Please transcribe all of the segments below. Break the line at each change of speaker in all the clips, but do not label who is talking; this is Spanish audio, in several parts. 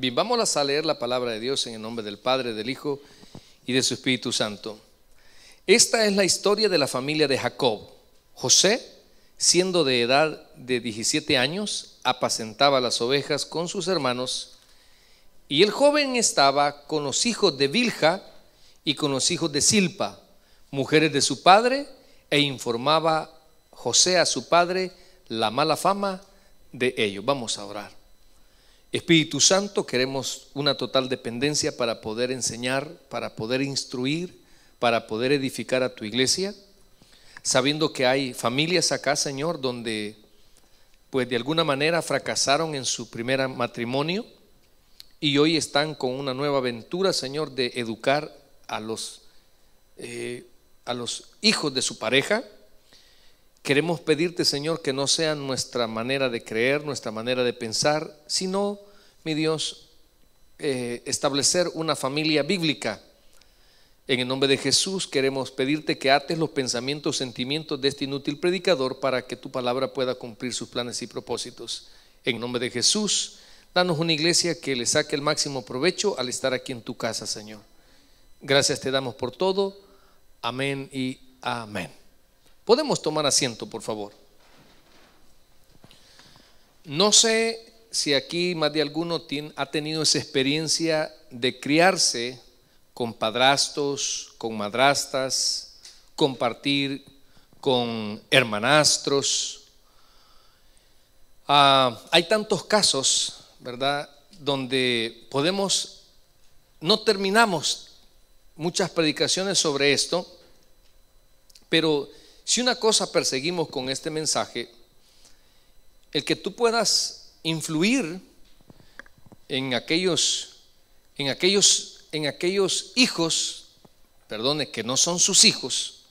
Bien, vámonos a leer la palabra de Dios en el nombre del Padre, del Hijo y de su Espíritu Santo. Esta es la historia de la familia de Jacob. José, siendo de edad de 17 años, apacentaba las ovejas con sus hermanos y el joven estaba con los hijos de Vilja y con los hijos de Silpa, mujeres de su padre, e informaba José a su padre la mala fama de ellos. Vamos a orar. Espíritu Santo, queremos una total dependencia para poder enseñar, para poder instruir, para poder edificar a tu iglesia, sabiendo que hay familias acá, Señor, donde pues de alguna manera fracasaron en su primer matrimonio y hoy están con una nueva aventura, Señor, de educar a los, eh, a los hijos de su pareja Queremos pedirte, Señor, que no sea nuestra manera de creer, nuestra manera de pensar, sino, mi Dios, eh, establecer una familia bíblica. En el nombre de Jesús queremos pedirte que ates los pensamientos, sentimientos de este inútil predicador para que tu palabra pueda cumplir sus planes y propósitos. En nombre de Jesús, danos una iglesia que le saque el máximo provecho al estar aquí en tu casa, Señor. Gracias te damos por todo. Amén y amén. Podemos tomar asiento, por favor. No sé si aquí más de alguno ha tenido esa experiencia de criarse con padrastos, con madrastas, compartir con hermanastros. Ah, hay tantos casos, ¿verdad?, donde podemos, no terminamos muchas predicaciones sobre esto, pero si una cosa perseguimos con este mensaje, el que tú puedas influir en aquellos, en aquellos, en aquellos hijos, perdone, que no son sus hijos,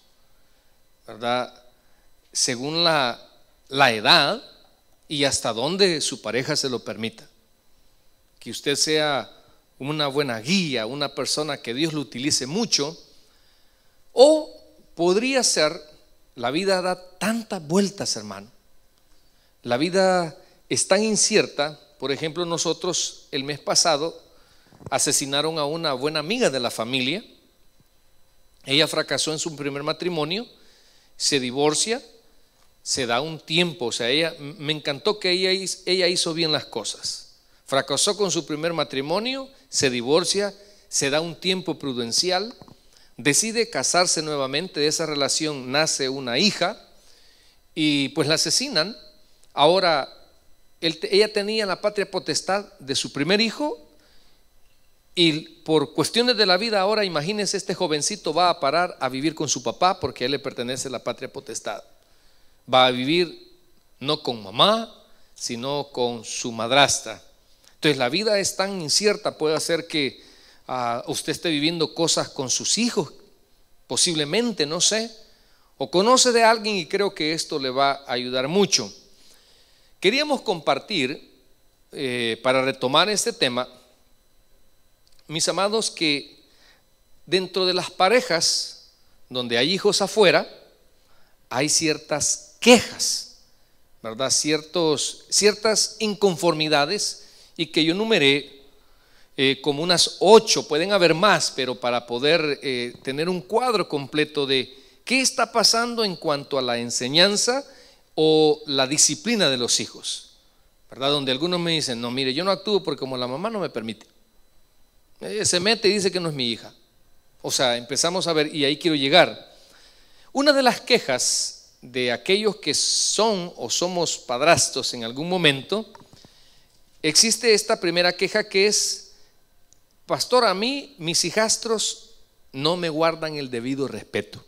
¿verdad? Según la, la edad y hasta donde su pareja se lo permita. Que usted sea una buena guía, una persona que Dios lo utilice mucho, o podría ser la vida da tantas vueltas, hermano. La vida es tan incierta. Por ejemplo, nosotros el mes pasado asesinaron a una buena amiga de la familia. Ella fracasó en su primer matrimonio, se divorcia, se da un tiempo. O sea, ella, me encantó que ella, ella hizo bien las cosas. Fracasó con su primer matrimonio, se divorcia, se da un tiempo prudencial decide casarse nuevamente, de esa relación nace una hija y pues la asesinan. Ahora, ella tenía la patria potestad de su primer hijo y por cuestiones de la vida ahora, imagínense, este jovencito va a parar a vivir con su papá porque a él le pertenece la patria potestad. Va a vivir no con mamá, sino con su madrastra. Entonces la vida es tan incierta, puede hacer que usted esté viviendo cosas con sus hijos, posiblemente, no sé, o conoce de alguien y creo que esto le va a ayudar mucho. Queríamos compartir, eh, para retomar este tema, mis amados, que dentro de las parejas donde hay hijos afuera, hay ciertas quejas, ¿verdad? Ciertos, ciertas inconformidades y que yo numeré eh, como unas ocho, pueden haber más, pero para poder eh, tener un cuadro completo de qué está pasando en cuanto a la enseñanza o la disciplina de los hijos, ¿verdad? Donde algunos me dicen, no, mire, yo no actúo porque como la mamá no me permite. Eh, se mete y dice que no es mi hija. O sea, empezamos a ver, y ahí quiero llegar. Una de las quejas de aquellos que son o somos padrastos en algún momento, existe esta primera queja que es pastor, a mí mis hijastros no me guardan el debido respeto.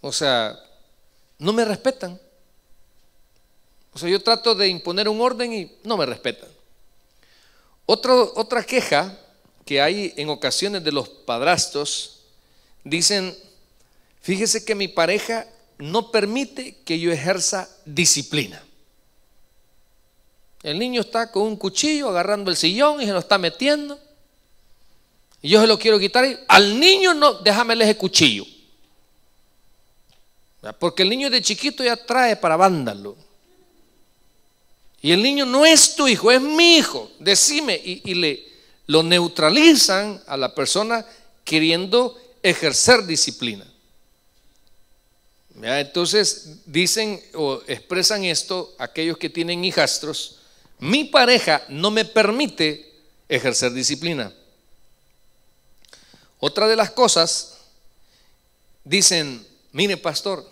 O sea, no me respetan. O sea, yo trato de imponer un orden y no me respetan. otra queja que hay en ocasiones de los padrastros, dicen, fíjese que mi pareja no permite que yo ejerza disciplina. El niño está con un cuchillo agarrando el sillón y se lo está metiendo. Y yo se lo quiero quitar. al niño no, déjame ese cuchillo. Porque el niño de chiquito ya trae para vándalo. Y el niño no es tu hijo, es mi hijo. Decime. Y, le, lo neutralizan a la persona queriendo ejercer disciplina. Entonces dicen o expresan esto aquellos que tienen hijastros mi pareja no me permite ejercer disciplina. Otra de las cosas, dicen, mire pastor,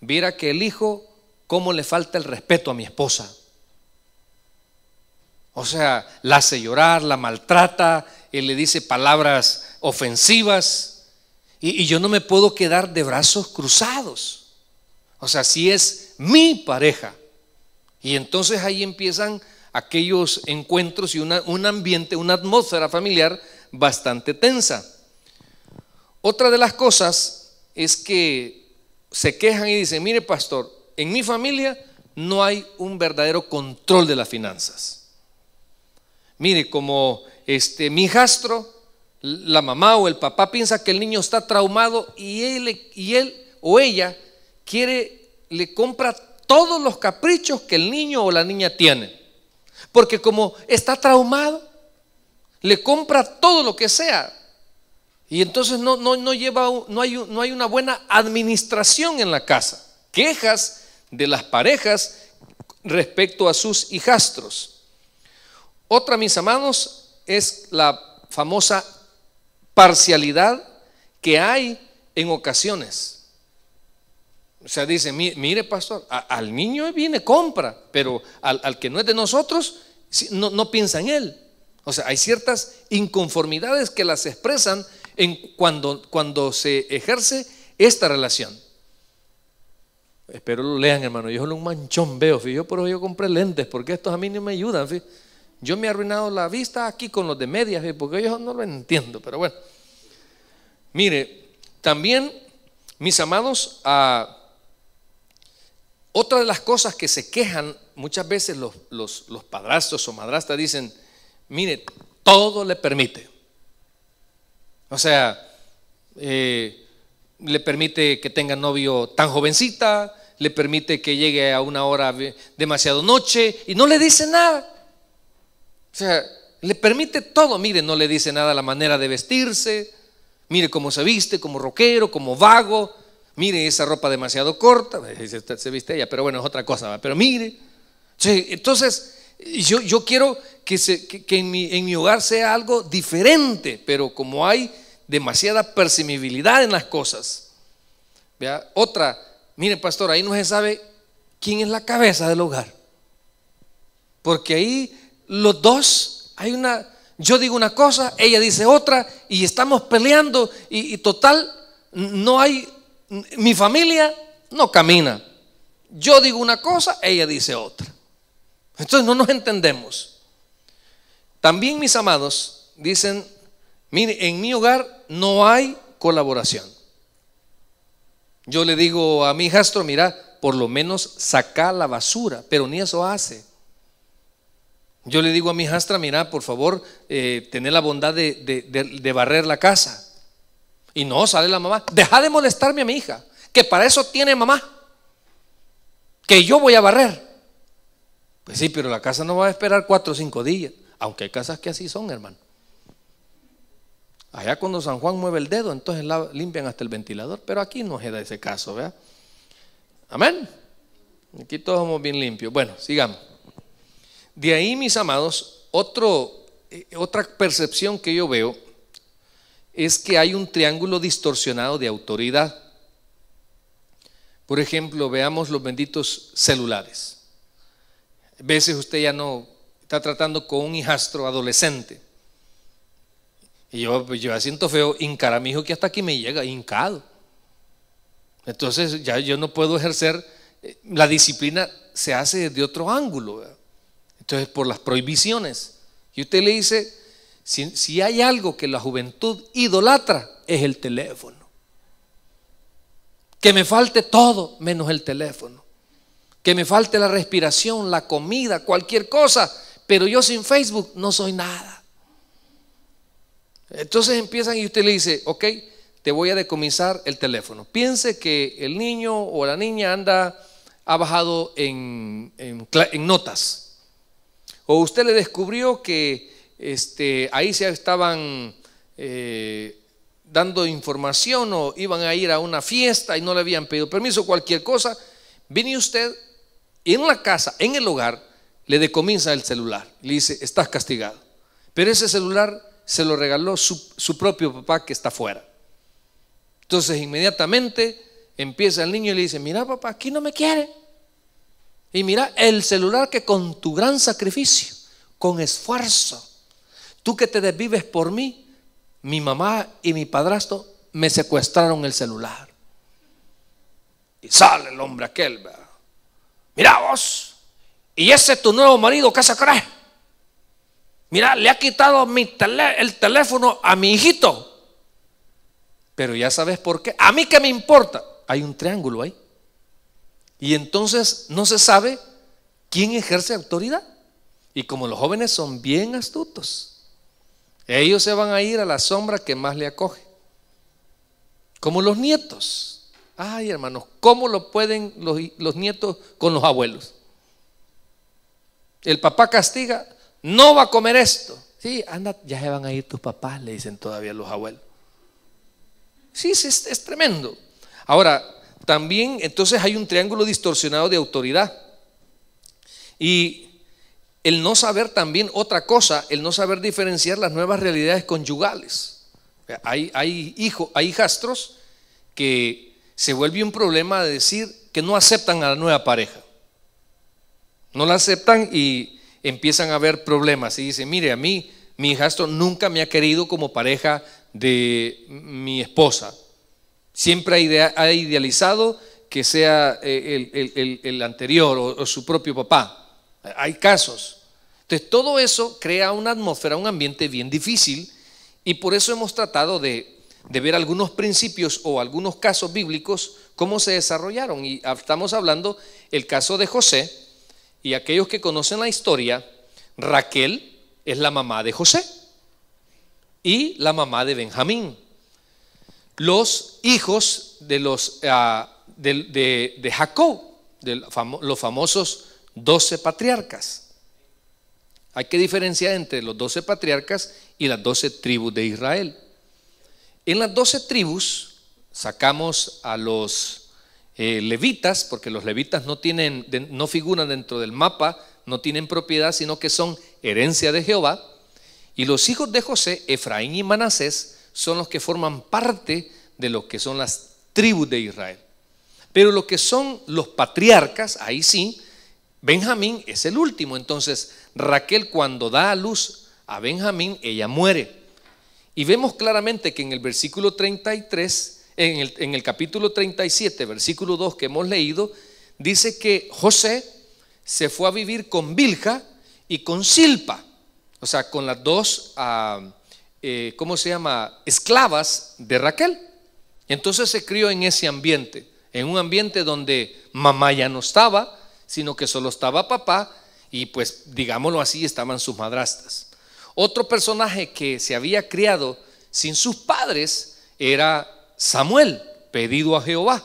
viera que el hijo, cómo le falta el respeto a mi esposa. O sea, la hace llorar, la maltrata, y le dice palabras ofensivas, y, y yo no me puedo quedar de brazos cruzados. O sea, si es mi pareja. Y entonces ahí empiezan aquellos encuentros y un ambiente, una atmósfera familiar bastante tensa. Otra de las cosas es que se quejan y dicen, mire pastor, en mi familia no hay un verdadero control de las finanzas. Mire, como este mi hijastro, la mamá o el papá piensa que el niño está traumado y él, y él o ella quiere, le compra todos los caprichos que el niño o la niña tiene. Porque como está traumado, le compra todo lo que sea. Y entonces no, hay, hay una buena administración en la casa. Quejas de las parejas respecto a sus hijastros. Otra, mis amados, es la famosa parcialidad que hay en ocasiones. O sea, dice, mire pastor, al niño viene compra, pero al, que no es de nosotros, no, piensa en él. O sea, hay ciertas inconformidades que las expresan en cuando, cuando se ejerce esta relación. Espero lo lean, hermano. Yo solo un manchón veo, Yo por eso yo compré lentes, porque estos a mí no me ayudan, Yo me he arruinado la vista aquí con los de medias, porque yo no lo entiendo, pero bueno. Mire, también, mis amados, a ah, otra de las cosas que se quejan muchas veces los, los, padrastros o madrastas dicen, mire, todo le permite. O sea, eh, le permite que tenga novio tan jovencita, le permite que llegue a una hora demasiado noche y no le dice nada. O sea, le permite todo. Mire, no le dice nada la manera de vestirse. Mire cómo se viste, como rockero, como vago mire esa ropa demasiado corta, se viste ella, pero bueno, es otra cosa, pero mire. entonces, yo, yo quiero que, en, mi, hogar sea algo diferente, pero como hay demasiada percibibilidad en las cosas. ¿vea? Otra, mire pastor, ahí no se sabe quién es la cabeza del hogar. Porque ahí los dos, hay una, yo digo una cosa, ella dice otra, y estamos peleando, y total, no hay mi familia no camina. Yo digo una cosa, ella dice otra. Entonces no nos entendemos. También mis amados dicen, mire, en mi hogar no hay colaboración. Yo le digo a mi hijastro, mira, por lo menos saca la basura, pero ni eso hace. Yo le digo a mi hijastra, mira, por favor, eh, tener la bondad de barrer la casa. Y no, sale la mamá, deja de molestarme a mi hija, que para eso tiene mamá, que yo voy a barrer. Pues sí, pero la casa no va a esperar cuatro o cinco días, aunque hay casas que así son, hermano. Allá cuando San Juan mueve el dedo, entonces limpian hasta el ventilador, pero aquí no queda ese caso, ¿verdad? Amén. Aquí todos somos bien limpios. Bueno, sigamos. De ahí, mis amados, otro, eh, otra percepción que yo veo es que hay un triángulo distorsionado de autoridad. Por ejemplo, veamos los benditos celulares. A veces usted ya no está tratando con un hijastro adolescente. Y yo, pues, yo siento feo, hincar a mi hijo que hasta aquí me llega, hincado. Entonces ya yo no puedo ejercer, eh, la disciplina se hace de otro ángulo. Entonces por las prohibiciones. Y usted le dice, si, hay algo que la juventud idolatra, es el teléfono. Que me falte todo menos el teléfono. Que me falte la respiración, la comida, cualquier cosa. Pero yo sin Facebook no soy nada. Entonces empiezan y usted le dice, ok, te voy a decomisar el teléfono. Piense que el niño o la niña anda, ha bajado en notas. O usted le descubrió que este, ahí se estaban eh, dando información o iban a ir a una fiesta y no le habían pedido permiso, cualquier cosa, viene usted en la casa, en el hogar, le decomienza el celular, le dice, estás castigado. Pero ese celular se lo regaló su, su propio papá que está fuera. Entonces inmediatamente empieza el niño y le dice, mira papá, aquí no me quiere. Y mira el celular que con tu gran sacrificio, con esfuerzo, Tú que te desvives por mí, mi mamá y mi padrastro me secuestraron el celular. Y sale el hombre aquel, mira vos, y ese es tu nuevo marido, ¿qué se cree? Mira, le ha quitado el teléfono a mi hijito. Pero ya sabes por qué. A mí que me importa. Hay un triángulo ahí. Y entonces no se sabe quién ejerce autoridad. Y como los jóvenes son bien astutos, ellos se van a ir a la sombra que más le acoge. Como los nietos. Ay, hermanos, ¿cómo lo pueden los, nietos con los abuelos? El papá castiga, no va a comer esto. Sí, anda, ya se van a ir tus papás, le dicen todavía los abuelos. Sí, sí es tremendo. Ahora, también entonces hay un triángulo distorsionado de autoridad. Y el no saber también otra cosa, el no saber diferenciar las nuevas realidades conyugales. Hay, hay, hay hijastros que se vuelve un problema de decir que no aceptan a la nueva pareja. No la aceptan y empiezan a haber problemas. Y dicen, mire, a mí mi hijastro nunca me ha querido como pareja de mi esposa. Siempre ha idealizado que sea eh, el, anterior o su propio papá. Hay casos. Entonces, todo eso crea una atmósfera, un ambiente bien difícil y por eso hemos tratado de, ver algunos principios o algunos casos bíblicos, cómo se desarrollaron. Y estamos hablando el caso de José y aquellos que conocen la historia, Raquel es la mamá de José y la mamá de Benjamín. Los hijos de, los, ah, de, Jacob, los famosos doce patriarcas. Hay que diferenciar entre los doce patriarcas y las doce tribus de Israel. En las doce tribus sacamos a los eh, levitas, porque los levitas no, tienen, no figuran dentro del mapa, no tienen propiedad, sino que son herencia de Jehová. Y los hijos de José, Efraín y Manasés, son los que forman parte de lo que son las tribus de Israel. Pero lo que son los patriarcas, ahí sí, Benjamín es el último. Entonces, Raquel cuando da a luz a Benjamín, ella muere. Y vemos claramente que en el versículo 33, en el, capítulo 37, versículo 2 que hemos leído, dice que José se fue a vivir con Vilja y con Silpa, o sea, con las dos, ah, eh, ¿cómo se llama?, esclavas de Raquel. Entonces se crió en ese ambiente, en un ambiente donde mamá ya no estaba, sino que solo estaba papá y pues digámoslo así, estaban sus madrastas. Otro personaje que se había criado sin sus padres era Samuel, pedido a Jehová.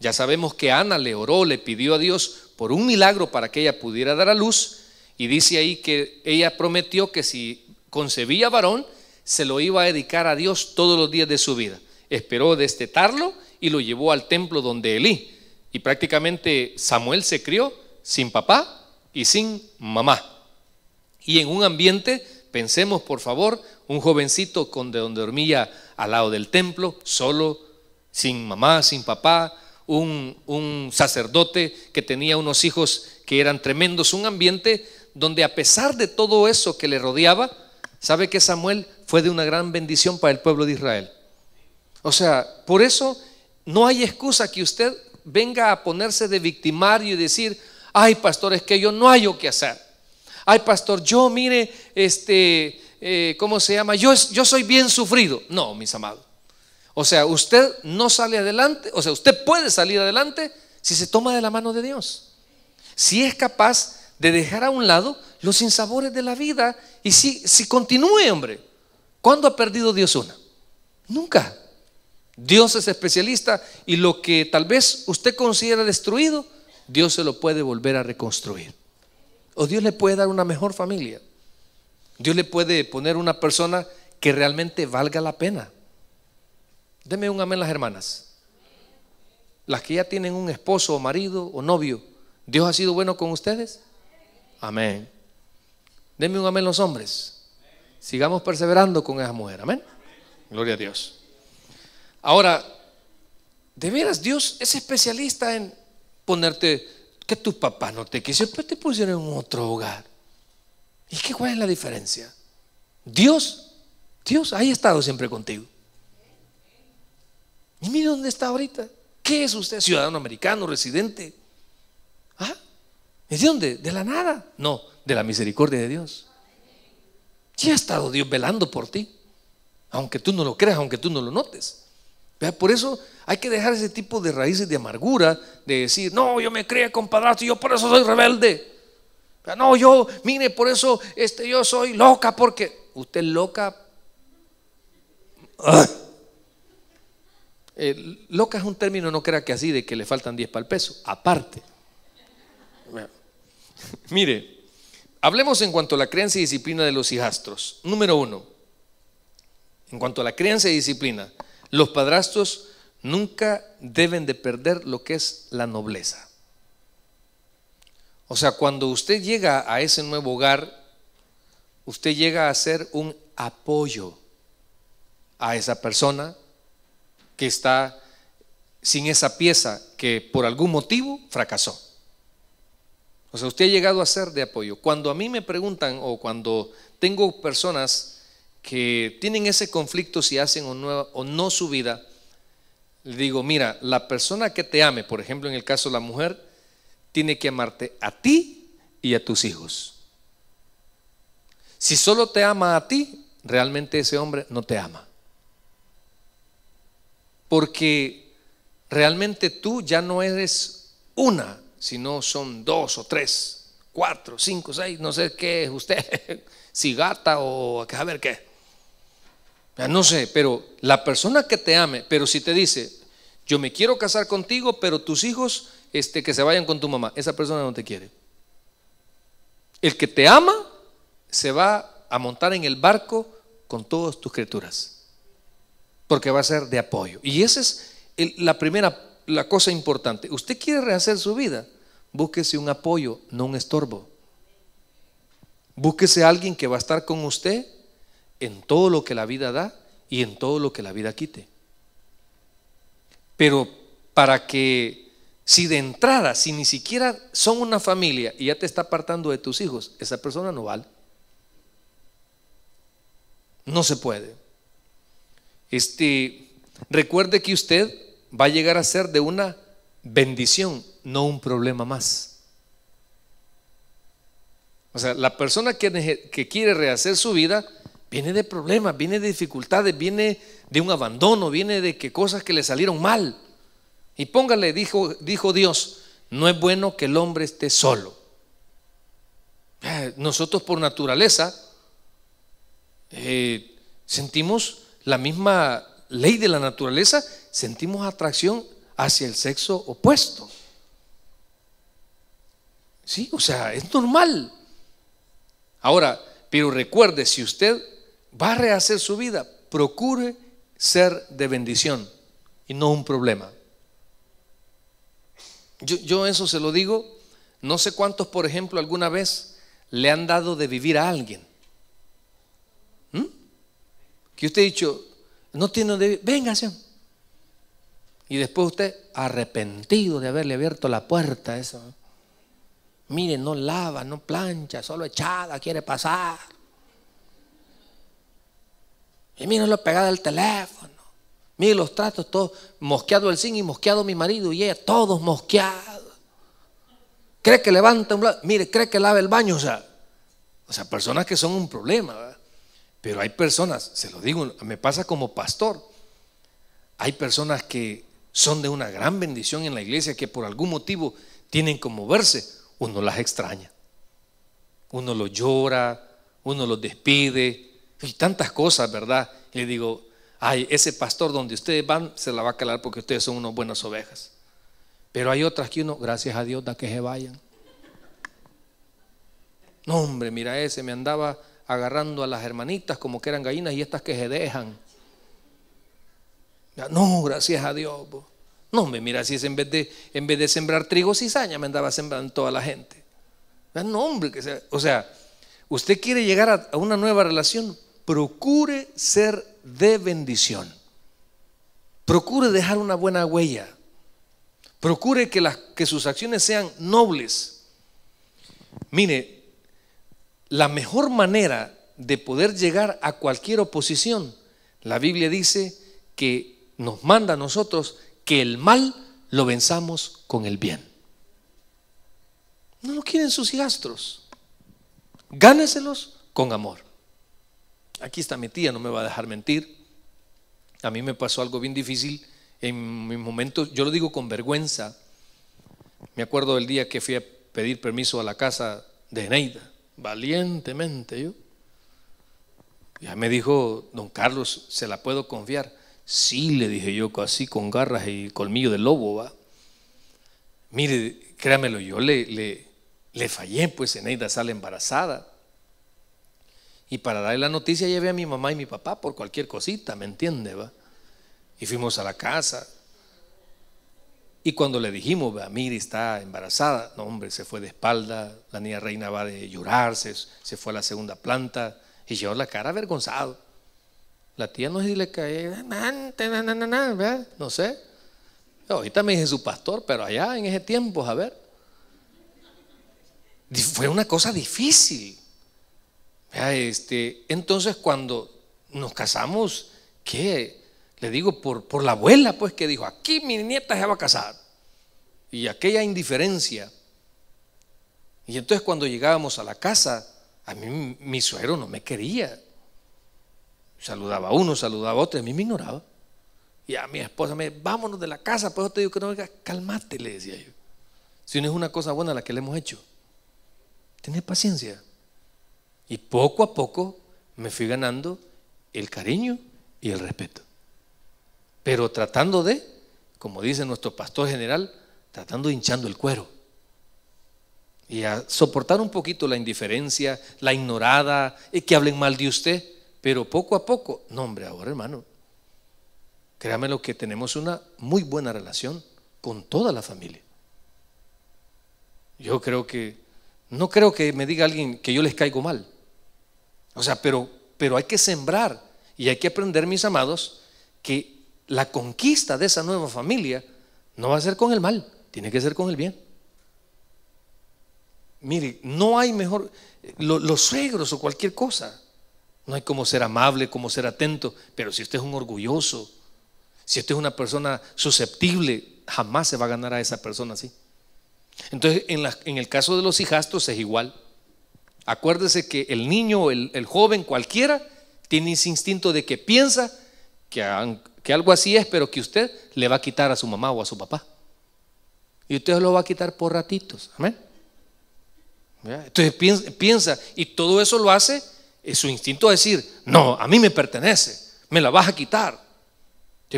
Ya sabemos que Ana le oró, le pidió a Dios por un milagro para que ella pudiera dar a luz y dice ahí que ella prometió que si concebía varón, se lo iba a dedicar a Dios todos los días de su vida. Esperó destetarlo y lo llevó al templo donde Elí y prácticamente Samuel se crió sin papá y sin mamá. Y en un ambiente, pensemos por favor, un jovencito con de donde dormía al lado del templo, solo, sin mamá, sin papá, un, un sacerdote que tenía unos hijos que eran tremendos, un ambiente donde a pesar de todo eso que le rodeaba, sabe que Samuel fue de una gran bendición para el pueblo de Israel. O sea, por eso no hay excusa que usted venga a ponerse de victimario y decir, ay pastor, es que yo no hay que hacer. Ay pastor, yo mire, este, eh, ¿cómo se llama? Yo, yo soy bien sufrido. No, mis amados. O sea, usted no sale adelante, o sea, usted puede salir adelante si se toma de la mano de Dios. Si es capaz de dejar a un lado los sinsabores de la vida y si, si continúe, hombre. ¿Cuándo ha perdido Dios una? Nunca. Dios es especialista y lo que tal vez usted considera destruido, Dios se lo puede volver a reconstruir. O Dios le puede dar una mejor familia. Dios le puede poner una persona que realmente valga la pena. Deme un amén las hermanas. Las que ya tienen un esposo o marido o novio, ¿Dios ha sido bueno con ustedes? Amén. Deme un amén los hombres. Sigamos perseverando con esa mujer. Amén. Gloria a Dios. Ahora, de veras, Dios es especialista en ponerte que tu papá no te quisieron, pero te pusieron en otro hogar. ¿Y qué cuál es la diferencia? Dios, Dios, ha estado siempre contigo. Y mire dónde está ahorita. ¿Qué es usted? Ciudadano americano, residente. ¿Ah? ¿Es de dónde? ¿De la nada? No, de la misericordia de Dios. Ya ha estado Dios velando por ti. Aunque tú no lo creas, aunque tú no lo notes. Por eso hay que dejar ese tipo de raíces de amargura, de decir, no, yo me creé con yo por eso soy rebelde. No, yo, mire, por eso este, yo soy loca, porque usted es loca. Ah. loca es un término, no crea que así, de que le faltan 10 para el peso, aparte. Mire, hablemos en cuanto a la creencia y disciplina de los hijastros. Número uno, en cuanto a la creencia y disciplina, los padrastros nunca deben de perder lo que es la nobleza. O sea, cuando usted llega a ese nuevo hogar, usted llega a ser un apoyo a esa persona que está sin esa pieza que por algún motivo fracasó. O sea, usted ha llegado a ser de apoyo. Cuando a mí me preguntan o cuando tengo personas que tienen ese conflicto si hacen o no, su vida, le digo, mira, la persona que te ame, por ejemplo en el caso de la mujer, tiene que amarte a ti y a tus hijos. Si solo te ama a ti, realmente ese hombre no te ama. Porque realmente tú ya no eres una, sino son dos o tres, cuatro, cinco, seis, no sé qué es usted, si gata o a ver qué. No sé, pero la persona que te ame, pero si te dice, yo me quiero casar contigo, pero tus hijos este, que se vayan con tu mamá, esa persona no te quiere. El que te ama se va a montar en el barco con todas tus criaturas, porque va a ser de apoyo. Y esa es la primera la cosa importante. Usted quiere rehacer su vida, búsquese un apoyo, no un estorbo. Búsquese a alguien que va a estar con usted en todo lo que la vida da y en todo lo que la vida quite. Pero para que si de entrada, si ni siquiera son una familia y ya te está apartando de tus hijos, esa persona no vale. No se puede. Este, recuerde que usted va a llegar a ser de una bendición, no un problema más. O sea, la persona que, que quiere rehacer su vida Viene de problemas, viene de dificultades, viene de un abandono, viene de que cosas que le salieron mal. Y póngale, dijo, dijo Dios, no es bueno que el hombre esté solo. Eh, nosotros por naturaleza eh, sentimos la misma ley de la naturaleza, sentimos atracción hacia el sexo opuesto. Sí, o sea, es normal. Ahora, pero recuerde, si usted va a rehacer su vida, procure ser de bendición y no un problema. Yo, eso se lo digo, no sé cuántos, por ejemplo, alguna vez le han dado de vivir a alguien. ¿Mm? Que usted ha dicho, no tiene de venga, señor. Y después usted arrepentido de haberle abierto la puerta eso. Mire, no lava, no plancha, solo echada quiere pasar. Y lo pegada al teléfono. Mire los tratos, todos mosqueado el zinc y mosqueado mi marido y ella, todos mosqueados. Cree que levanta un lado, mire, cree que lava el baño, o sea, o sea, personas que son un problema, ¿verdad? Pero hay personas, se lo digo, me pasa como pastor, hay personas que son de una gran bendición en la iglesia que por algún motivo tienen que moverse, uno las extraña, uno los llora, uno los despide, y tantas cosas, ¿verdad? le digo, ay, ese pastor donde ustedes van se la va a calar porque ustedes son unos buenas ovejas. Pero hay otras que uno, gracias a Dios, da que se vayan. No, hombre, mira ese, me andaba agarrando a las hermanitas como que eran gallinas y estas que se dejan. No, gracias a Dios. No, hombre, mira, si es en vez de, en vez de sembrar trigo, cizaña me andaba sembrando toda la gente. No, hombre, que o sea, usted quiere llegar a una nueva relación, procure ser de bendición. Procure dejar una buena huella. Procure que, las, que sus acciones sean nobles. Mire, la mejor manera de poder llegar a cualquier oposición, la Biblia dice que nos manda a nosotros que el mal lo venzamos con el bien. No lo quieren sus gastros. Gáneselos con amor. Aquí está mi tía, no me va a dejar mentir. A mí me pasó algo bien difícil en mi momento yo lo digo con vergüenza. Me acuerdo del día que fui a pedir permiso a la casa de Eneida valientemente yo. Ya me dijo, don Carlos, ¿se la puedo confiar? Sí, le dije yo, así con garras y colmillo de lobo, va. Mire, créamelo, yo le, le, le fallé, pues Eneida sale embarazada. Y para darle la noticia llevé a mi mamá y mi papá por cualquier cosita, ¿me entiende? Va? Y fuimos a la casa. Y cuando le dijimos, va, está embarazada, no hombre, se fue de espalda, la niña reina va de llorarse, se, fue a la segunda planta y llevó la cara avergonzado. La tía no sé le cae, no sé. Ahorita me dice su pastor, pero allá en ese tiempo, a ver. Fue una cosa difícil. Este, entonces cuando nos casamos, ¿qué? Le digo, por, por la abuela, pues que dijo, aquí mi nieta se va a casar. Y aquella indiferencia. Y entonces cuando llegábamos a la casa, a mí mi suero no me quería. Saludaba a uno, saludaba a otro, a mí me ignoraba. Y a mi esposa me vámonos de la casa, pues yo te digo que no, calmate, le decía yo. Si no es una cosa buena la que le hemos hecho, tenés paciencia. Y poco a poco me fui ganando el cariño y el respeto. Pero tratando de, como dice nuestro pastor general, tratando de hinchando el cuero. Y a soportar un poquito la indiferencia, la ignorada, y eh, que hablen mal de usted. Pero poco a poco, no hombre, ahora hermano, créame lo que tenemos una muy buena relación con toda la familia. Yo creo que, no creo que me diga alguien que yo les caigo mal. O sea, pero, pero hay que sembrar y hay que aprender, mis amados, que la conquista de esa nueva familia no va a ser con el mal, tiene que ser con el bien. Mire, no hay mejor, los suegros o cualquier cosa, no hay como ser amable, como ser atento, pero si usted es un orgulloso, si usted es una persona susceptible, jamás se va a ganar a esa persona así. Entonces, en, en el caso de los hijastros es igual. Acuérdese que el niño el, joven, cualquiera, tiene ese instinto de que piensa que, algo así es, pero que usted le va a quitar a su mamá o a su papá. Y usted lo va a quitar por ratitos. Amén. Entonces piensa, y todo eso lo hace es su instinto a decir, no, a mí me pertenece, me la vas a quitar.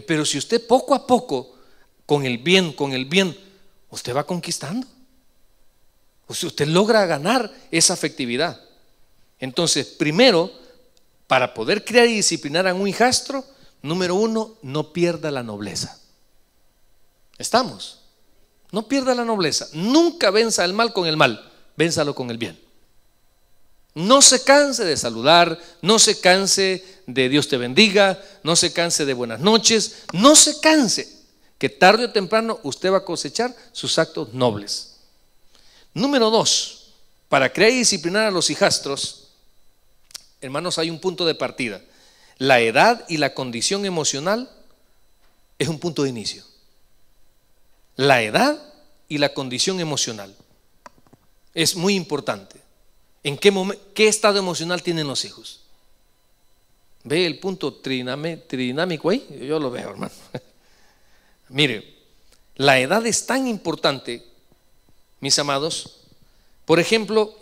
Pero si usted poco a poco, con el bien, con el bien, usted va conquistando si usted logra ganar esa afectividad. Entonces, primero, para poder crear y disciplinar a un hijastro, número uno, no pierda la nobleza. ¿Estamos? No pierda la nobleza. Nunca venza el mal con el mal, vénzalo con el bien. No se canse de saludar, no se canse de Dios te bendiga, no se canse de buenas noches, no se canse, que tarde o temprano usted va a cosechar sus actos nobles. Número dos, para crear y disciplinar a los hijastros, hermanos, hay un punto de partida. La edad y la condición emocional es un punto de inicio. La edad y la condición emocional es muy importante. ¿En qué, qué estado emocional tienen los hijos? ¿Ve el punto tridinámico ahí? Yo lo veo, hermano. Mire, la edad es tan importante mis amados, por ejemplo,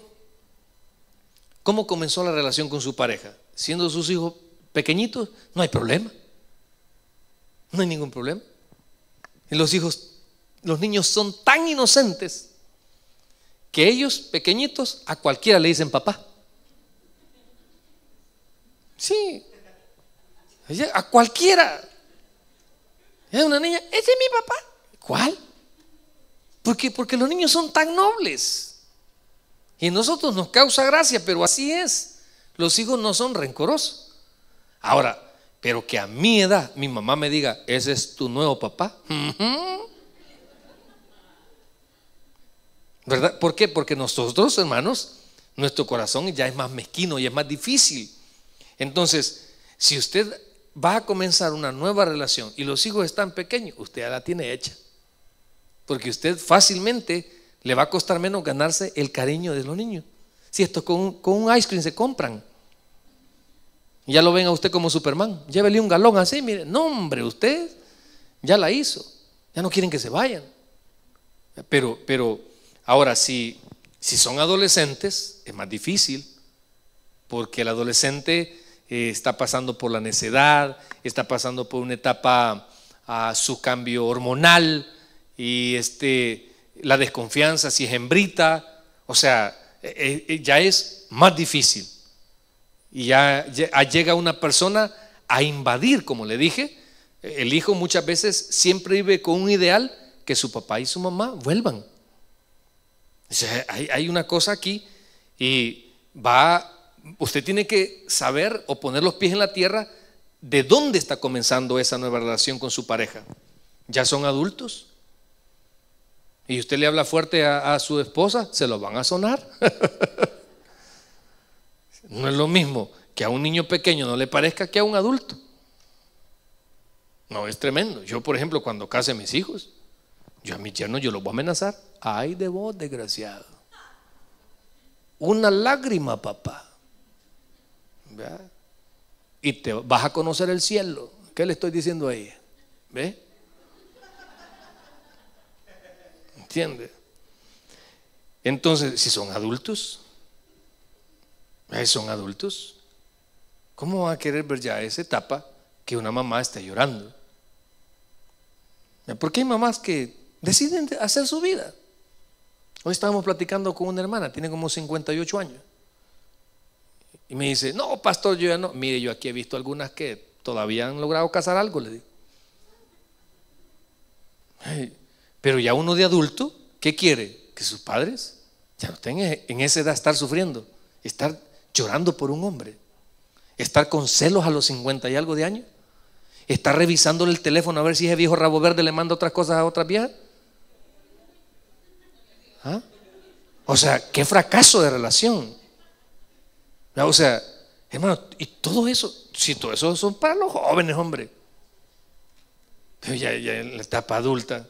¿cómo comenzó la relación con su pareja? Siendo sus hijos pequeñitos, no hay problema. No hay ningún problema. los hijos, los niños son tan inocentes que ellos, pequeñitos, a cualquiera le dicen papá. Sí, a cualquiera. Es una niña, ese es mi papá. ¿Cuál? Porque, porque los niños son tan nobles. Y a nosotros nos causa gracia, pero así es. Los hijos no son rencorosos. Ahora, pero que a mi edad mi mamá me diga, ese es tu nuevo papá. ¿Verdad? ¿Por qué? Porque nosotros, hermanos, nuestro corazón ya es más mezquino y es más difícil. Entonces, si usted va a comenzar una nueva relación y los hijos están pequeños, usted ya la tiene hecha. Porque usted fácilmente le va a costar menos ganarse el cariño de los niños. Si esto con, un ice cream se compran. Ya lo ven a usted como Superman. Llévele un galón así, mire. No, hombre, usted ya la hizo. Ya no quieren que se vayan. Pero, pero ahora, si, si son adolescentes, es más difícil. Porque el adolescente eh, está pasando por la necedad, está pasando por una etapa a ah, su cambio hormonal, y este, la desconfianza si es hembrita, o sea, e, e, e, ya es más difícil. Y ya, llega una persona a invadir, como le dije, el hijo muchas veces siempre vive con un ideal que su papá y su mamá vuelvan. O hay, hay, una cosa aquí y va, usted tiene que saber o poner los pies en la tierra de dónde está comenzando esa nueva relación con su pareja. Ya son adultos, y usted le habla fuerte a, su esposa, se lo van a sonar. no es lo mismo que a un niño pequeño no le parezca que a un adulto. No, es tremendo. Yo, por ejemplo, cuando case a mis hijos, yo a mi yernos yo los voy a amenazar. Ay de vos, desgraciado. Una lágrima, papá. ¿Ve? Y te vas a conocer el cielo. ¿Qué le estoy diciendo a ella? ¿Ve? ¿Entiende? Entonces, si son adultos, son adultos, ¿cómo va a querer ver ya esa etapa que una mamá está llorando? Porque hay mamás que deciden hacer su vida. Hoy estábamos platicando con una hermana, tiene como 58 años. Y me dice, no, pastor, yo ya no. Mire, yo aquí he visto algunas que todavía han logrado casar algo, le digo. Pero ya uno de adulto, ¿qué quiere? Que sus padres ya no estén en esa edad estar sufriendo, estar llorando por un hombre, estar con celos a los 50 y algo de años, estar revisándole el teléfono a ver si ese viejo rabo verde le manda otras cosas a otras viejas. ¿Ah? O sea, qué fracaso de relación. O sea, hermano, y todo eso, si todo eso son para los jóvenes, hombre. Pero ya en la etapa adulta.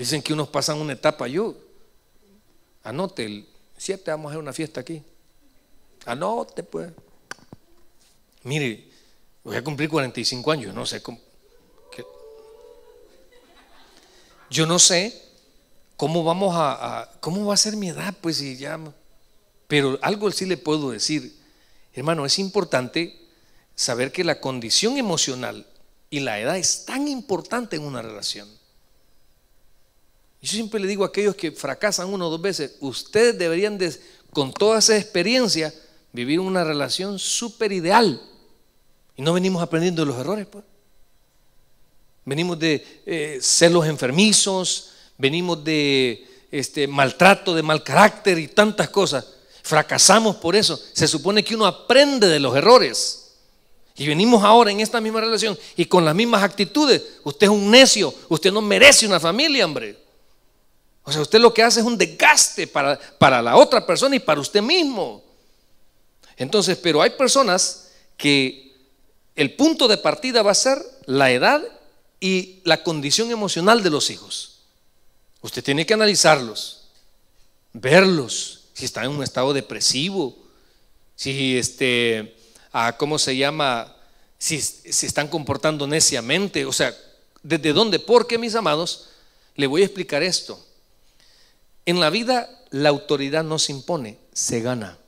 Dicen que unos pasan una etapa. Yo, anote, el 7 vamos a hacer una fiesta aquí. Anote, pues. Mire, voy a cumplir 45 años, no sé cómo. yo no sé cómo vamos a, cómo va a ser mi edad, pues si ya. Pero algo sí le puedo decir, hermano, es importante saber que la condición emocional y la edad es tan importante en una relación. Yo siempre le digo a aquellos que fracasan uno o dos veces, ustedes deberían con toda esa experiencia, vivir una relación súper ideal. Y no venimos aprendiendo de los errores, pues. Venimos de eh, ser celos enfermizos, venimos de este, maltrato, de mal carácter y tantas cosas. Fracasamos por eso. Se supone que uno aprende de los errores. Y venimos ahora en esta misma relación y con las mismas actitudes. Usted es un necio, usted no merece una familia, hombre. O sea, usted lo que hace es un desgaste para, para la otra persona y para usted mismo. Entonces, pero hay personas que el punto de partida va a ser la edad y la condición emocional de los hijos. Usted tiene que analizarlos, verlos, si están en un estado depresivo, si este, a, ah, ¿cómo se llama? Si se están comportando neciamente, o sea, ¿desde dónde? Porque, mis amados, le voy a explicar esto. En la vida la autoridad no se impone, se gana.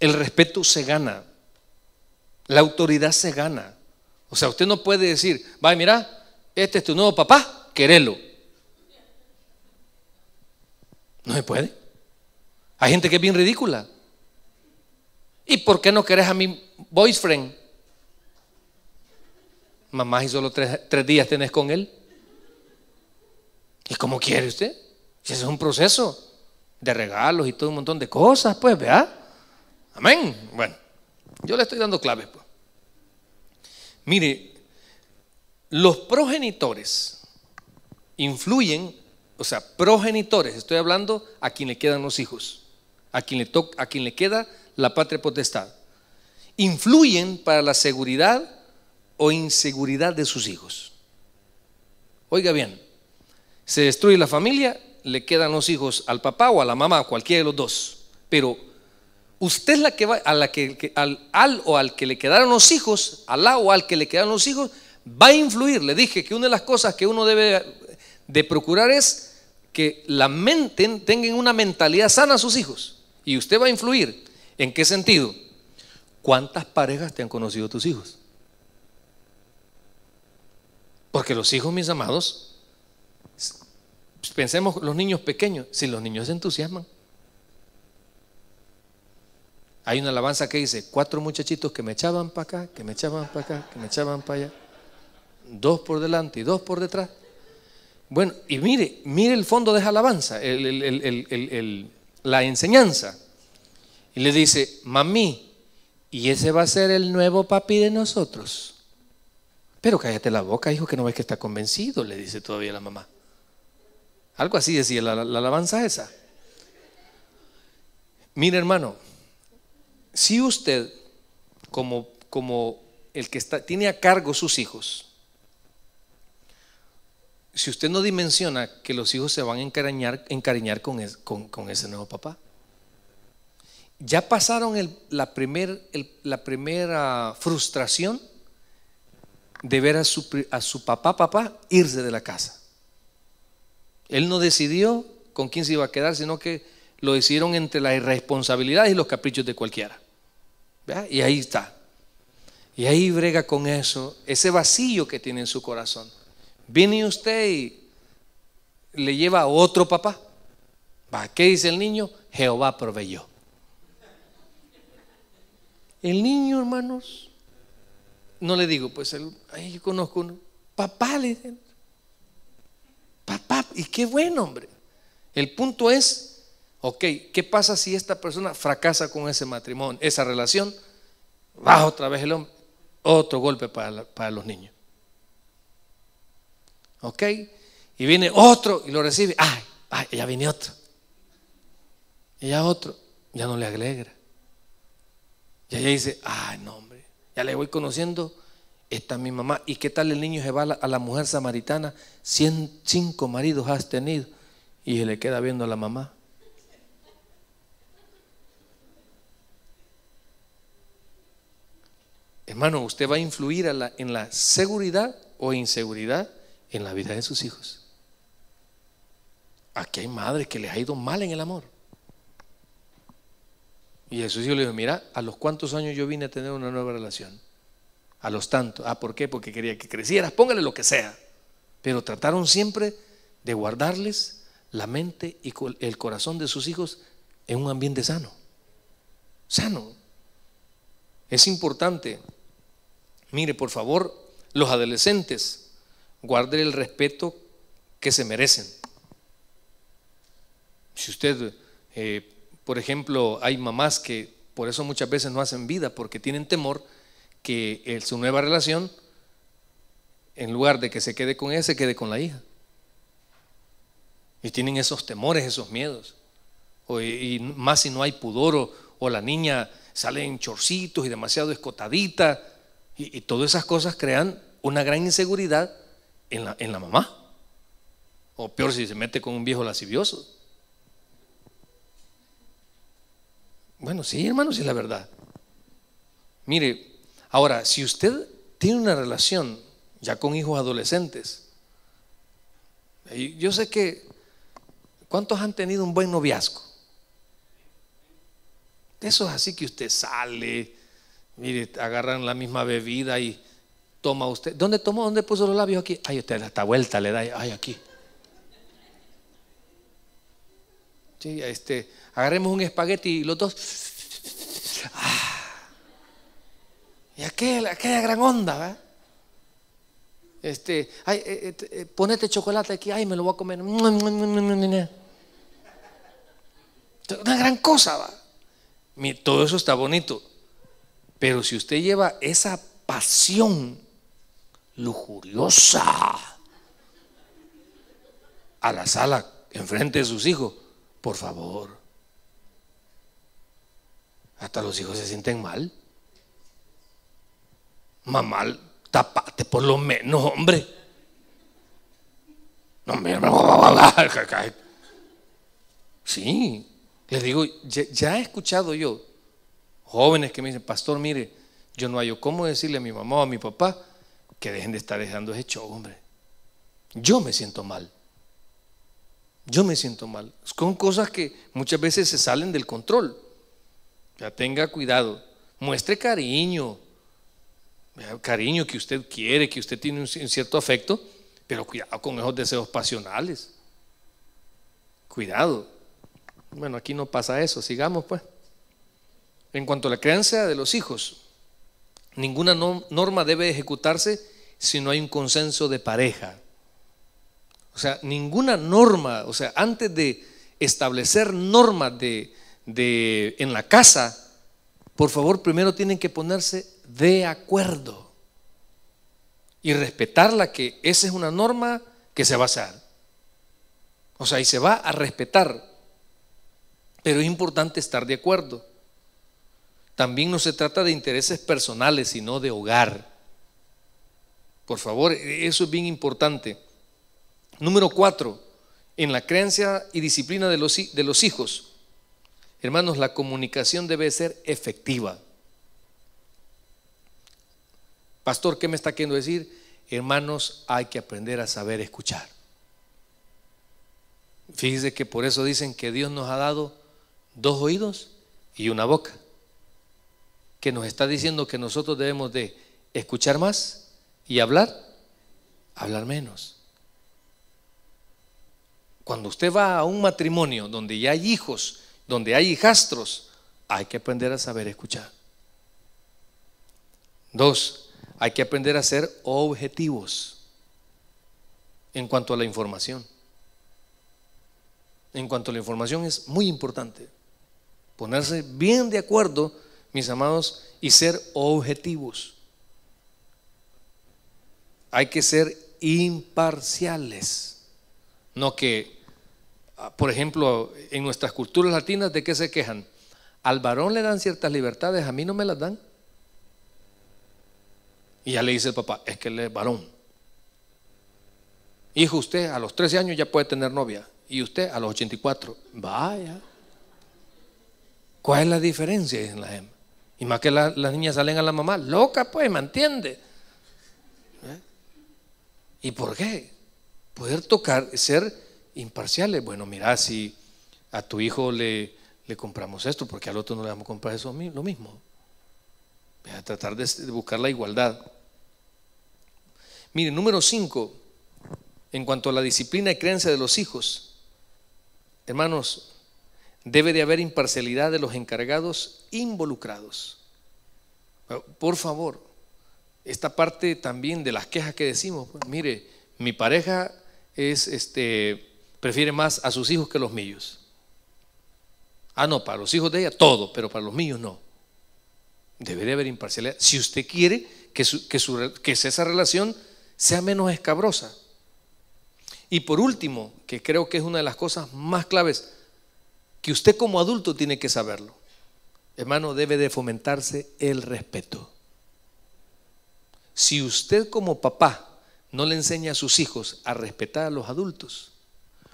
El respeto se gana. La autoridad se gana. O sea, usted no puede decir, vaya, mira, este es tu nuevo papá, querelo. No se puede. Hay gente que es bien ridícula. ¿Y por qué no querés a mi boyfriend? Mamá, y solo tres, tres días tenés con él. ¿Y cómo quiere usted? Si es un proceso de regalos y todo un montón de cosas, pues, vea Amén. Bueno, yo le estoy dando claves, pues. Mire, los progenitores influyen, o sea, progenitores, estoy hablando a quien le quedan los hijos, a quien le, a quien le queda la patria potestad, influyen para la seguridad o inseguridad de sus hijos. Oiga bien, se destruye la familia, le quedan los hijos al papá o a la mamá, cualquiera de los dos. Pero usted es la que va, a la que, al, o al que le quedaron los hijos, al la o al que le quedaron los hijos, va a influir. Le dije que una de las cosas que uno debe de procurar es que la mente, tengan una mentalidad sana a sus hijos. Y usted va a influir. ¿En qué sentido? ¿Cuántas parejas te han conocido tus hijos? Porque los hijos, mis amados, Pensemos los niños pequeños, si los niños se entusiasman. Hay una alabanza que dice, cuatro muchachitos que me echaban para acá, que me echaban para acá, que me echaban para allá. Dos por delante y dos por detrás. Bueno, y mire, mire el fondo de esa alabanza, la enseñanza. Y le dice, mami, y ese va a ser el nuevo papi de nosotros. Pero cállate la boca, hijo, que no ves que está convencido, le dice todavía la mamá. Algo así decía la, alabanza esa. Mire hermano, si usted como, como el que está, tiene a cargo sus hijos, si usted no dimensiona que los hijos se van a encariñar, encariñar con, con, ese nuevo papá, ya pasaron la, la, primera frustración de ver a su, a su papá, papá, irse de la casa. Él no decidió con quién se iba a quedar, sino que lo decidieron entre la irresponsabilidad y los caprichos de cualquiera. Y ahí está. Y ahí brega con eso, ese vacío que tiene en su corazón. Viene usted y le lleva a otro papá. ¿Va? ¿Qué dice el niño? Jehová proveyó. El niño, hermanos, no le digo, pues él, yo conozco un Papá le dicen. Papá, y qué bueno, hombre. El punto es, ok, ¿qué pasa si esta persona fracasa con ese matrimonio, esa relación? Baja otra vez el hombre. Otro golpe para, los niños. ¿Ok? Y viene otro y lo recibe. ¡Ay! ay ya viene otro. Y ya otro. Ya no le alegra. Y ella dice, ay, no, hombre. Ya le voy conociendo Está mi mamá. ¿Y qué tal el niño se va a la, mujer samaritana? Cien, cinco maridos has tenido. Y se le queda viendo a la mamá. Hermano, usted va a influir en la seguridad o inseguridad en la vida de sus hijos. Aquí hay madres que les ha ido mal en el amor. Y Jesús le dijo, mira, a los cuantos años yo vine a tener una nueva relación a los tantos. Ah, ¿por qué? Porque quería que crecieras, póngale lo que sea. Pero trataron siempre de guardarles la mente y el corazón de sus hijos en un ambiente sano. Sano. Es importante. Mire, por favor, los adolescentes, guarden el respeto que se merecen. Si usted, eh, por ejemplo, hay mamás que por eso muchas veces no hacen vida, porque tienen temor que su nueva relación, en lugar de que se quede con ese, se quede con la hija. Y tienen esos temores, esos miedos. y más si no hay pudor o, la niña sale en chorcitos y demasiado escotadita. Y, todas esas cosas crean una gran inseguridad en la, en la, mamá. O peor si se mete con un viejo lascivioso. Bueno, sí, hermanos, es la verdad. Mire, Ahora, si usted tiene una relación ya con hijos adolescentes, yo sé que, ¿cuántos han tenido un buen noviazgo? Eso es así que usted sale, mire, agarran la misma bebida y toma usted. ¿Dónde tomó? ¿Dónde puso los labios aquí? Ay, usted hasta vuelta le da, ay, aquí. Sí, este, agarremos un espagueti y los dos. Y aquella gran onda, ¿verdad? Este, ay, eh, eh, eh, ponete chocolate aquí, ay, me lo voy a comer. Una gran cosa, va. Todo eso está bonito. Pero si usted lleva esa pasión lujuriosa a la sala enfrente de sus hijos, por favor, hasta los hijos se sienten mal. Mamá, tapate por lo menos, hombre. No me Sí, les digo, ya, he escuchado yo jóvenes que me dicen, pastor, mire, yo no hay cómo decirle a mi mamá o a mi papá que dejen de estar dejando ese show, hombre. Yo me siento mal. Yo me siento mal. Son cosas que muchas veces se salen del control. Ya tenga cuidado. Muestre cariño cariño que usted quiere, que usted tiene un cierto afecto, pero cuidado con esos deseos pasionales. Cuidado. Bueno, aquí no pasa eso, sigamos pues. En cuanto a la crianza de los hijos, ninguna norma debe ejecutarse si no hay un consenso de pareja. O sea, ninguna norma, o sea, antes de establecer normas en la casa, por favor, primero tienen que ponerse de acuerdo y respetarla, que esa es una norma que se va a hacer. O sea, y se va a respetar, pero es importante estar de acuerdo. También no se trata de intereses personales, sino de hogar. Por favor, e-, eso es bien importante. Número cuatro, en la creencia y disciplina de los, de los hijos. Hermanos, la comunicación debe ser efectiva. Pastor, ¿qué me está queriendo decir? Hermanos, hay que aprender a saber escuchar. Fíjese que por eso dicen que Dios nos ha dado dos oídos y una boca, que nos está diciendo que nosotros debemos de escuchar más y hablar, hablar menos. Cuando usted va a un matrimonio donde ya hay hijos, donde hay hijastros, hay que aprender a saber escuchar. Dos, hay que aprender a ser objetivos en cuanto a la información. En cuanto a la información es muy importante ponerse bien de acuerdo, mis amados, y ser objetivos. Hay que ser imparciales, no que, ah, por ejemplo, en nuestras culturas latinas, ¿de qué se quejan? Al varón le dan ciertas libertades, a mí no me las dan. Y ya le dice el papá, es que él es varón. Hijo, usted a los 13 años ya puede tener novia. Y usted a los 84, vaya. ¿Cuál es la diferencia? en la Y más que las niñas salen a la mamá, loca pues, ¿me entiende? ¿Eh? ¿Y por qué? Poder tocar, ser imparciales. Bueno, mira, si a tu hijo le, le compramos esto, porque al otro no le vamos a comprar eso lo mismo a tratar de, buscar la igualdad. Mire, número 5, en cuanto a la disciplina y creencia de los hijos, hermanos, debe de haber imparcialidad de los encargados involucrados. Por favor, esta parte también de las quejas que decimos, pues, mire, mi pareja es este prefiere más a sus hijos que a los míos. Ah, no, para los hijos de ella todo, pero para los míos no. Debería haber imparcialidad. Si usted quiere que, esa relación sea menos escabrosa. Y por último, que creo que es una de las cosas más claves, que usted como adulto tiene que saberlo. Hermano, debe de fomentarse el respeto. Si usted como papá no le enseña a sus hijos a respetar a los adultos,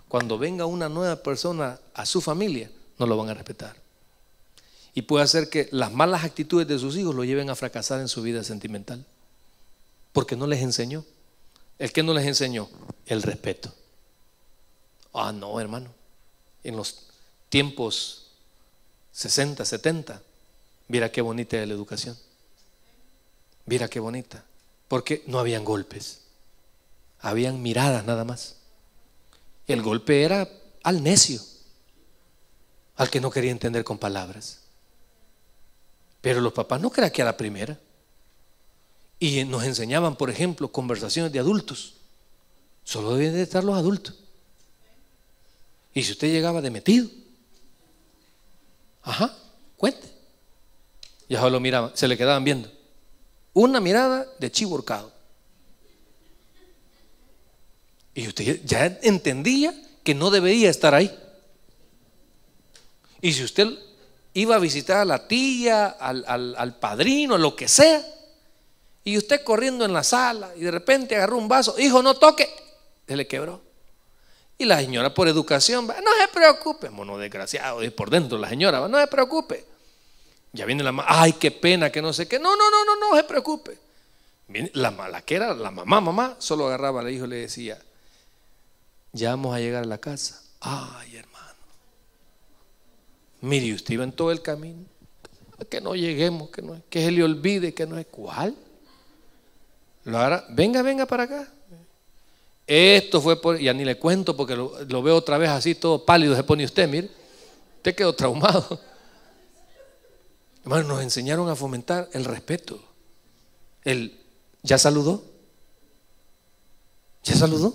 cuando venga una nueva persona a su familia, no lo van a respetar y puede hacer que las malas actitudes de sus hijos lo lleven a fracasar en su vida sentimental. Porque no les enseñó. ¿El qué no les enseñó? El respeto. Ah, no, hermano. En los tiempos 60, 70, mira qué bonita era la educación. Mira qué bonita. Porque no habían golpes. Habían miradas nada más. El golpe era al necio, al que no quería entender con palabras. Pero los papás no crean que a la primera. Y nos enseñaban, por ejemplo, conversaciones de adultos. Solo debían de estar los adultos. Y si usted llegaba de metido, ajá, cuente. Y lo miraban, se le quedaban viendo. Una mirada de chiburcado. Y usted ya entendía que no debería estar ahí. Y si usted iba a visitar a la tía, al, al, al padrino, lo que sea. Y usted corriendo en la sala y de repente agarró un vaso, hijo, no toque, se le quebró. Y la señora por educación, va, no se preocupe, mono desgraciado, y por dentro la señora, no se preocupe. Ya viene la mamá, ay, qué pena, que no sé qué, no, no, no, no, no se preocupe. mala que era la mamá, mamá, solo agarraba al hijo y le decía, ya vamos a llegar a la casa. Ay, hermano. Mire, usted iba en todo el camino. Que no lleguemos, que, no, que se le olvide, que no es cuál. hará venga, venga para acá. Esto fue por, ya ni le cuento porque lo, veo otra vez así, todo pálido se pone usted, mire. Usted quedó traumado. Hermano, nos enseñaron a fomentar el respeto. El, ¿ya saludó? ¿Ya saludó?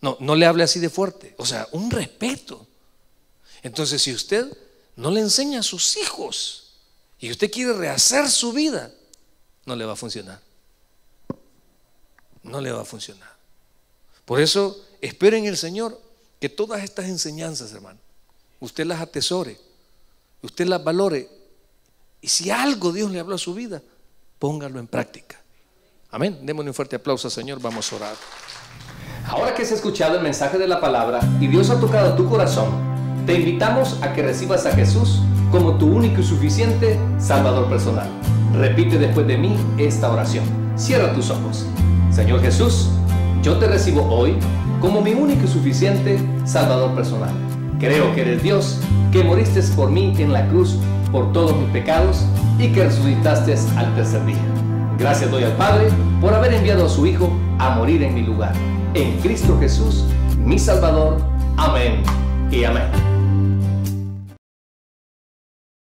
No, no le hable así de fuerte. O sea, un respeto. Entonces, si usted no le enseña a sus hijos y usted quiere rehacer su vida, no le va a funcionar. No le va a funcionar. Por eso, en el Señor que todas estas enseñanzas, hermano, usted las atesore, usted las valore. Y si algo Dios le habló a su vida, póngalo en práctica. Amén. Démosle un fuerte aplauso, Señor. Vamos a orar. Ahora que se ha escuchado el mensaje de la palabra y Dios ha tocado tu corazón, te invitamos a que recibas a Jesús como tu único y suficiente Salvador personal. Repite después de mí esta oración. Cierra tus ojos. Señor Jesús, yo te recibo hoy como mi único y suficiente Salvador personal. Creo que eres Dios, que moriste por mí en la cruz por todos mis pecados y que resucitaste al tercer día. Gracias doy al Padre por haber enviado a su Hijo a morir en mi lugar. En Cristo Jesús, mi Salvador. Amén y amén.